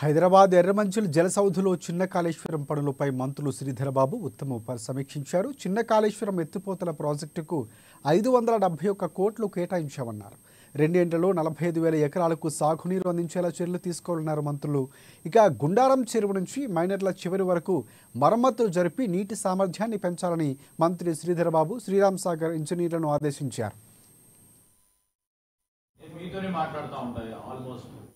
హైదరాబాద్ ఎర్రమంచుల జలసౌధులో చిన్న కాళేశ్వరం పనులపై మంత్రులు శ్రీధరబాబు ఉత్తమ సమీక్షించారు చిన్న కాళేశ్వరం ఎత్తిపోతల ప్రాజెక్టుకు ఐదు వందల డెబ్బై ఒక్క కోట్లు కేటాయించామన్నారు రెండేండ్లలో నలభై ఐదు వేల ఎకరాలకు సాగునీరు అందించేలా చర్యలు తీసుకోనున్నారు మంత్రులు ఇక గుండారం చెరువు నుంచి మైనర్ల చివరి వరకు మరమ్మతులు జరిపి నీటి సామర్థ్యాన్ని పెంచాలని మంత్రి శ్రీధరబాబు శ్రీరామ్ సాగర్ ఇంజనీర్లను ఆదేశించారు మీతోనే మాట్లాడుతూ ఉంటాయి ఆల్మోస్ట్